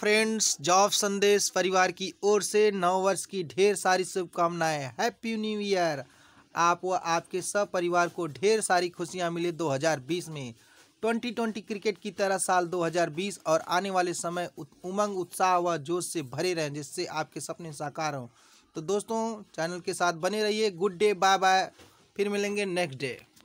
friends job संदेश परिवार की ओर से नव वर्ष की ढेर सारी शुभकामनाएं हैप्पी न्यू ईयर आप व आपके सब परिवार को ढेर सारी खुशियां मिले 2020 में 2020 क्रिकेट की तरह साल 2020 और आने वाले समय उमंग उत्साह व जोश से भरे रहें जिससे आपके सपने साकार हों तो दोस्तों चैनल के साथ बने रहिए गुड डे बाय बाय फिर मिलेंगे नेक्स्ट डे